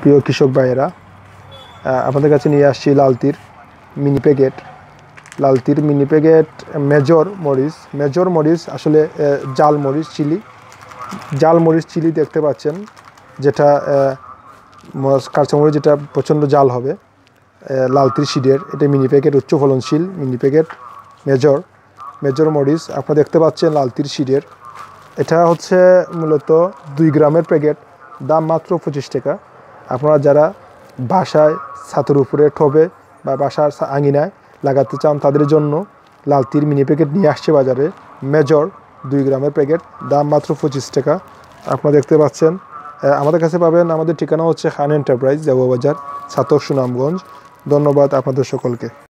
প্রিয় কৃষক ভাইয়েরা আপনাদের কাছে নিয়ে আসছি Lalteer mini packet Lalteer mini packet major মরিচ মেজর মরিচ আসলে জাল মরিচ চিলি জাল মরিচ চিলি দেখতে পাচ্ছেন যেটা কাঁচামরিচ যেটা প্রচণ্ড জাল হবে লালতির সিডের এটা মিনি প্যাকেট উচ্চ ফলনশীল মিনি প্যাকেট মেজর মেজর মরিচ আপনারা দেখতে পাচ্ছেন লালতির সিডের এটা হচ্ছে মূলত দুই গ্রামের প্যাকেট দাম মাত্র পঁচিশ টাকা আপনারা যারা বাসায় ছাতুর উপরে ঠোবে বা বাসার আঙিনায় লাগাতে চান তাদের জন্য লালতির মিনি প্যাকেট নিয়ে আসছে বাজারে মেজর দুই গ্রামের প্যাকেট দাম মাত্র পঁচিশ টাকা আপনারা দেখতে পাচ্ছেন আমাদের কাছে পাবেন আমাদের ঠিকানা হচ্ছে খান এন্টারপ্রাইজ দেওয়া বাজার ছাতর সুনামগঞ্জ ধন্যবাদ আপনাদের সকলকে